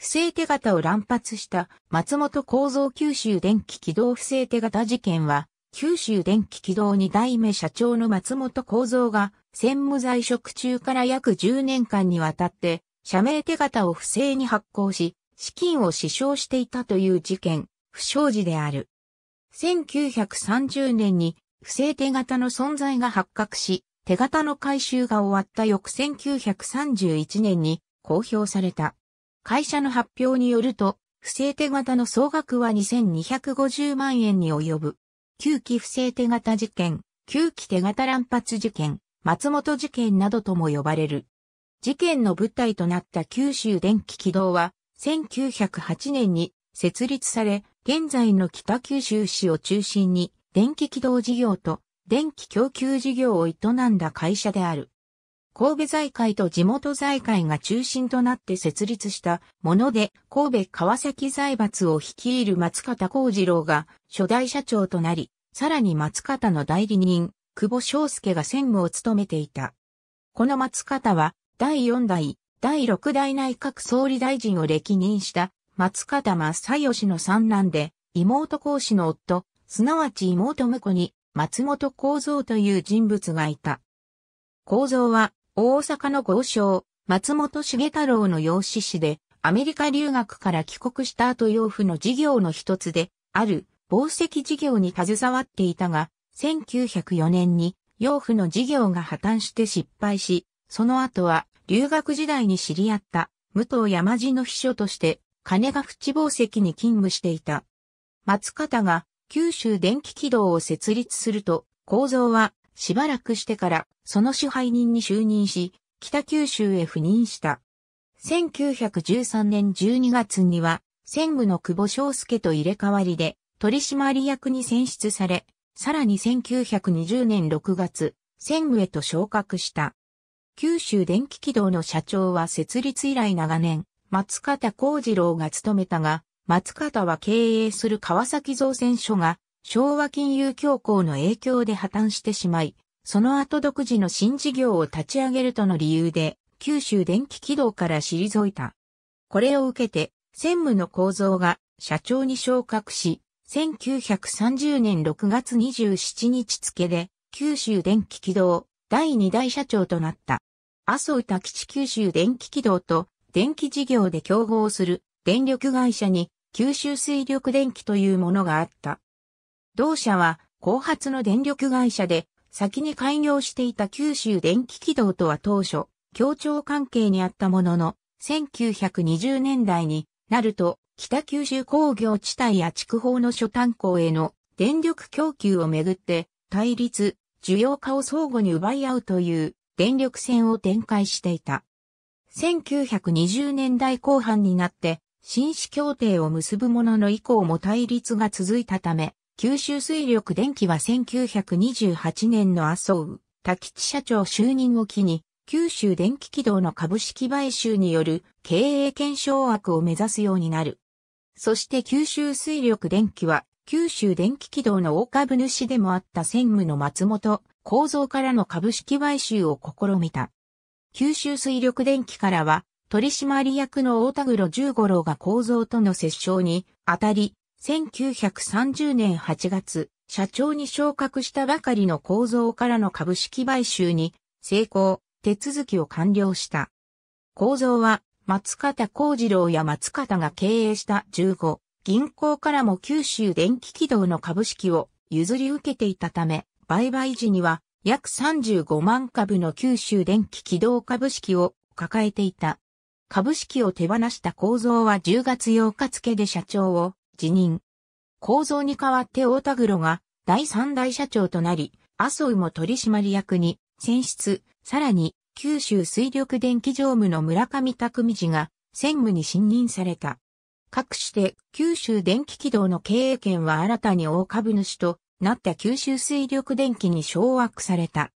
不正手形を乱発した松本構造九州電気軌道不正手形事件は、九州電気軌道2代目社長の松本構造が、専務在職中から約10年間にわたって、社名手形を不正に発行し、資金を支障していたという事件、不祥事である。1930年に不正手形の存在が発覚し、手形の回収が終わった翌1931年に公表された。会社の発表によると、不正手形の総額は2250万円に及ぶ。旧期不正手形事件、旧期手形乱発事件、松本事件などとも呼ばれる。事件の舞台となった九州電気軌道は、1908年に設立され、現在の北九州市を中心に、電気軌道事業と電気供給事業を営んだ会社である。神戸財界と地元財界が中心となって設立したもので、神戸川崎財閥を率いる松方幸次郎が初代社長となり、さらに松方の代理人、久保翔介が専務を務めていた。この松方は、第4代、第6代内閣総理大臣を歴任した松方正義の三男で、妹孔子の夫、すなわち妹婿に松本幸三という人物がいた。幸三は大阪の豪商、松本重太郎の養子師で、アメリカ留学から帰国した後養父の事業の一つで、ある、宝石事業に携わっていたが、1904年に、養父の事業が破綻して失敗し、その後は、留学時代に知り合った、武藤山路の秘書として、金ヶ淵宝石に勤務していた。松方が、九州電気軌道を設立すると、構造は、しばらくしてからその支配人に就任し、北九州へ赴任した。1913年12月には、専務の久保昌介と入れ替わりで、取締役に選出され、さらに1920年6月、専務へと昇格した。九州電気軌道の社長は設立以来長年、松方幸次郎が務めたが、松方は経営する川崎造船所が昭和金融恐慌の影響で破綻してしまい、その後独自の新事業を立ち上げるとの理由で、九州電気軌道から退いた。これを受けて、専務の構造が社長に昇格し、1930年6月27日付で、九州電気軌道第2代社長となった。麻生田基地九州電気軌道と電気事業で競合する電力会社に九州水力電気というものがあった。同社は、後発の電力会社で、先に開業していた九州電気軌道とは当初、協調関係にあったものの、1920年代になると、北九州工業地帯や筑豊の諸炭鉱への電力供給をめぐって、対立、需要化を相互に奪い合うという電力戦を展開していた。1920年代後半になって、新市協定を結ぶものの以降も対立が続いたため、九州水力電気は1928年の麻生、滝地社長就任を機に、九州電気軌道の株式買収による経営検証枠を目指すようになる。そして九州水力電気は、九州電気軌道の大株主でもあった専務の松本、構造からの株式買収を試みた。九州水力電気からは、取締役の大田黒十五郎が構造との折衝に、当たり、1930年8月、社長に昇格したばかりの構造からの株式買収に成功、手続きを完了した。構造は松方幸次郎や松方が経営した15銀行からも九州電気軌道の株式を譲り受けていたため、売買時には約35万株の九州電気軌道株式を抱えていた。株式を手放した構造は10月8日付で社長を辞任。構造に代わって大田黒が第三代社長となり、麻生も取締役に選出、さらに九州水力電気常務の村上匠氏が専務に信任された。各して九州電気軌道の経営権は新たに大株主となった九州水力電気に掌握された。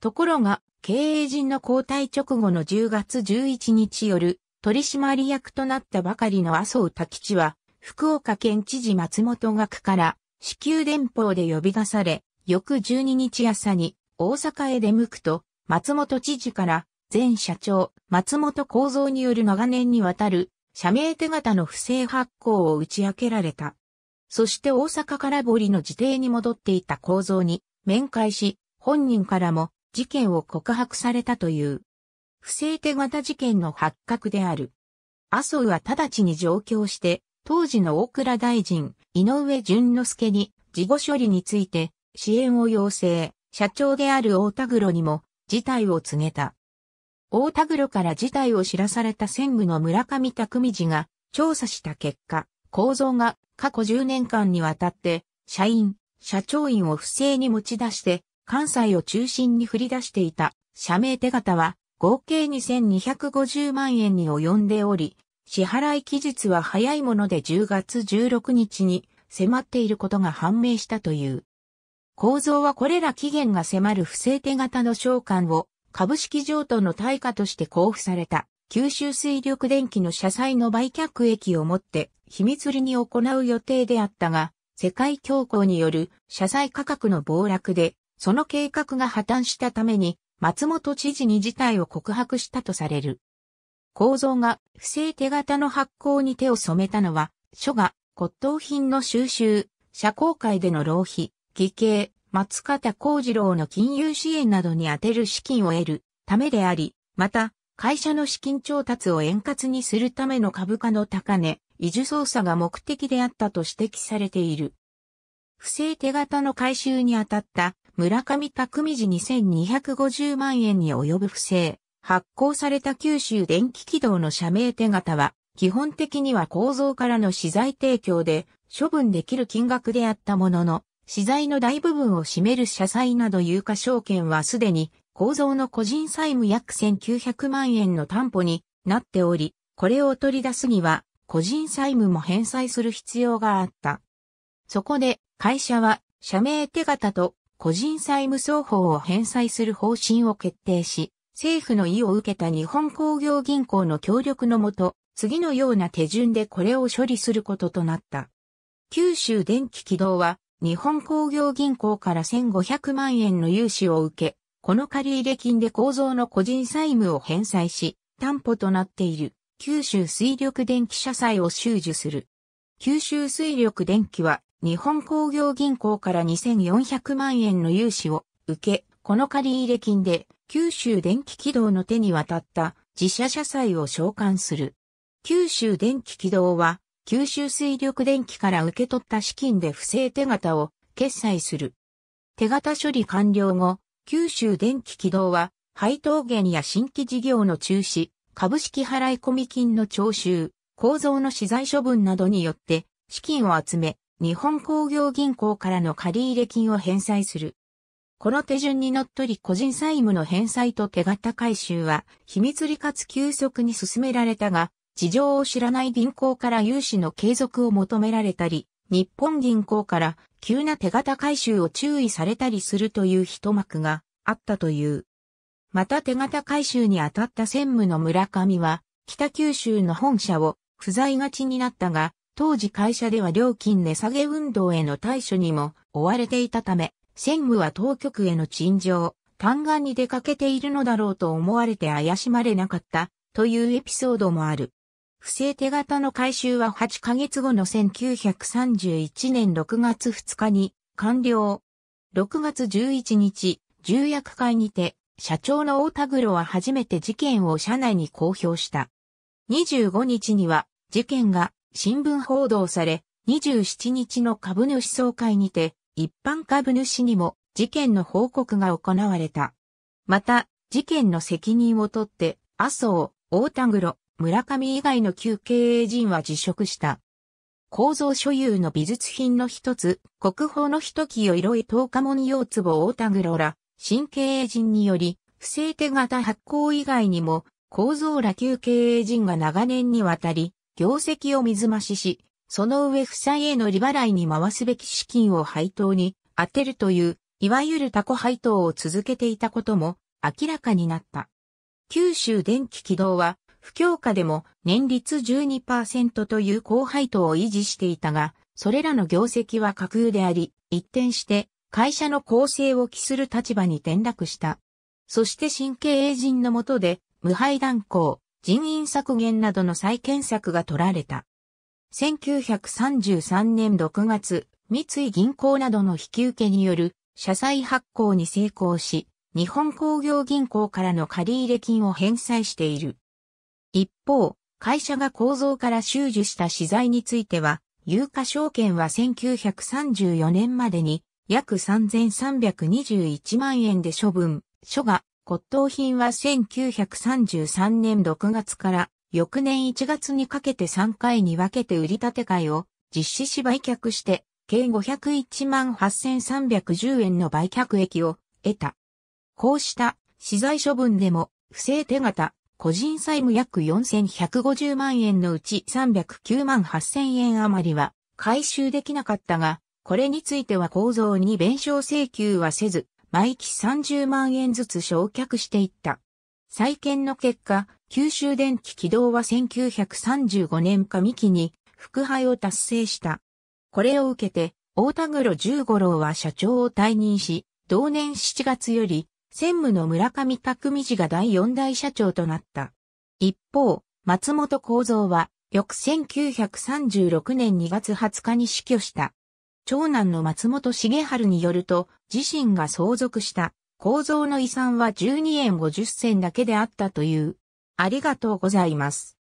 ところが、経営陣の交代直後の10月11日夜、取締役となったばかりの麻生滝吉は、福岡県知事松本学から支給電報で呼び出され、翌12日朝に大阪へ出向くと、松本知事から前社長松本幸三による長年にわたる社名手形の不正発行を打ち明けられた。そして大阪から堀の自邸に戻っていた幸三に面会し、本人からも事件を告白されたという。不正手形事件の発覚である。麻生は直ちに上京して、当時の大倉大臣、井上淳之介に事後処理について支援を要請、社長である大田黒にも事態を告げた。大田黒から事態を知らされた専務の村上匠次が調査した結果、構造が過去10年間にわたって社員、社長員を不正に持ち出して関西を中心に振り出していた社名手形は合計2250万円に及んでおり、支払い期日は早いもので10月16日に迫っていることが判明したという。構造はこれら期限が迫る不正手形の償還を株式譲渡の対価として交付された九州水力電気の社債の売却益をもって秘密裏に行う予定であったが、世界恐慌による社債価格の暴落で、その計画が破綻したために松本知事に事態を告白したとされる。構造が不正手形の発行に手を染めたのは、書が骨董品の収集、社交界での浪費、義兄、松方幸次郎の金融支援などに充てる資金を得るためであり、また、会社の資金調達を円滑にするための株価の高値、維持操作が目的であったと指摘されている。不正手形の回収に当たった村上匠時2250万円に及ぶ不正発行された九州電気軌道の社名手形は、基本的には構造からの資材提供で処分できる金額であったものの、資材の大部分を占める社債など有価証券はすでに構造の個人債務約1900万円の担保になっており、これを取り出すには個人債務も返済する必要があった。そこで会社は社名手形と個人債務双方を返済する方針を決定し、政府の意を受けた日本工業銀行の協力のもと、次のような手順でこれを処理することとなった。九州電気軌道は、日本工業銀行から1500万円の融資を受け、この借入金で構造の個人債務を返済し、担保となっている九州水力電気社債を収受する。九州水力電気は日本工業銀行から2400万円の融資を受け、この借入金で九州電気軌道の手に渡った自社社債を召喚する。九州電気軌道は、九州水力電気から受け取った資金で不正手形を決済する。手形処理完了後、九州電気軌道は、配当源や新規事業の中止、株式払込金の徴収、構造の資材処分などによって資金を集め、日本工業銀行からの借入金を返済する。この手順にのっとり個人債務の返済と手形回収は、秘密利かつ急速に進められたが、事情を知らない銀行から融資の継続を求められたり、日本銀行から急な手形回収を注意されたりするという一幕があったという。また手形回収に当たった専務の村上は、北九州の本社を不在がちになったが、当時会社では料金値下げ運動への対処にも追われていたため、専務は当局への陳情、単眼に出かけているのだろうと思われて怪しまれなかったというエピソードもある。不正手形の回収は8ヶ月後の1931年6月2日に完了。6月11日、重役会にて、社長の大田黒は初めて事件を社内に公表した。25日には事件が新聞報道され、27日の株主総会にて一般株主にも事件の報告が行われた。また、事件の責任を取って、麻生、大田黒、村上以外の旧経営陣は辞職した。構造所有の美術品の一つ、国宝の一木を色い十日門用壺大田黒ら、新経営陣により、不正手形発行以外にも、構造ら旧経営陣が長年にわたり、業績を水増しし、その上負債への利払いに回すべき資金を配当に当てるという、いわゆるタコ配当を続けていたことも明らかになった。九州電気軌道は、不況下でも年率12%という高配当を維持していたが、それらの業績は架空であり、一転して会社の構成を期する立場に転落した。そして新経営陣の下で、無配断行、人員削減などの再建策が取られた。1933年6月、三井銀行などの引き受けによる社債発行に成功し、日本工業銀行からの借入金を返済している。一方、会社が構造から収受した資材については、有価証券は1934年までに約3321万円で処分、書が骨董品は1933年6月から翌年1月にかけて3回に分けて売り立て会を実施し売却して、計501万8310円の売却益を得た。こうした資材処分でも不正手形、個人債務約4150万円のうち309万8000円余りは回収できなかったが、これについては構造に弁償請求はせず、毎期30万円ずつ焼却していった。再建の結果、九州電気軌道は1935年上期に副配を達成した。これを受けて、大田黒十五郎は社長を退任し、同年7月より、専務の村上美次が第四代社長となった。一方、松本幸三は、翌1936年2月20日に死去した。長男の松本重春によると、自身が相続した、幸造の遺産は12円50銭だけであったという。ありがとうございます。